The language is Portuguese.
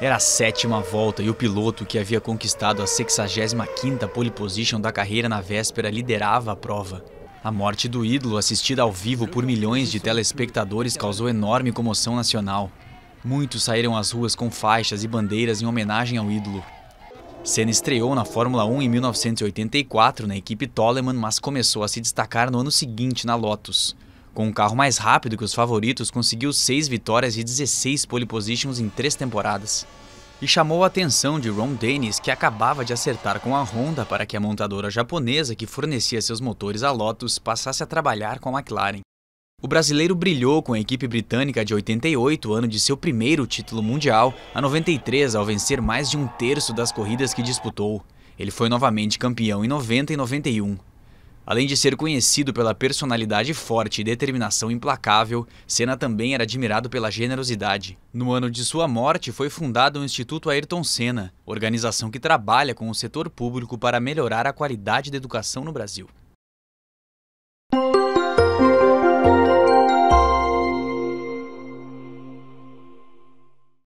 Era a sétima volta e o piloto que havia conquistado a 65ª pole position da carreira na véspera liderava a prova. A morte do ídolo, assistida ao vivo por milhões de telespectadores, causou enorme comoção nacional. Muitos saíram às ruas com faixas e bandeiras em homenagem ao ídolo. Senna estreou na Fórmula 1 em 1984 na equipe Toleman, mas começou a se destacar no ano seguinte na Lotus. Com um carro mais rápido que os favoritos, conseguiu 6 vitórias e 16 pole positions em 3 temporadas. E chamou a atenção de Ron Dennis, que acabava de acertar com a Honda para que a montadora japonesa que fornecia seus motores à Lotus passasse a trabalhar com a McLaren. O brasileiro brilhou com a equipe britânica de 88, ano de seu primeiro título mundial, a 93 ao vencer mais de um terço das corridas que disputou. Ele foi novamente campeão em 90 e 91. Além de ser conhecido pela personalidade forte e determinação implacável, Senna também era admirado pela generosidade. No ano de sua morte, foi fundado o Instituto Ayrton Senna, organização que trabalha com o setor público para melhorar a qualidade da educação no Brasil.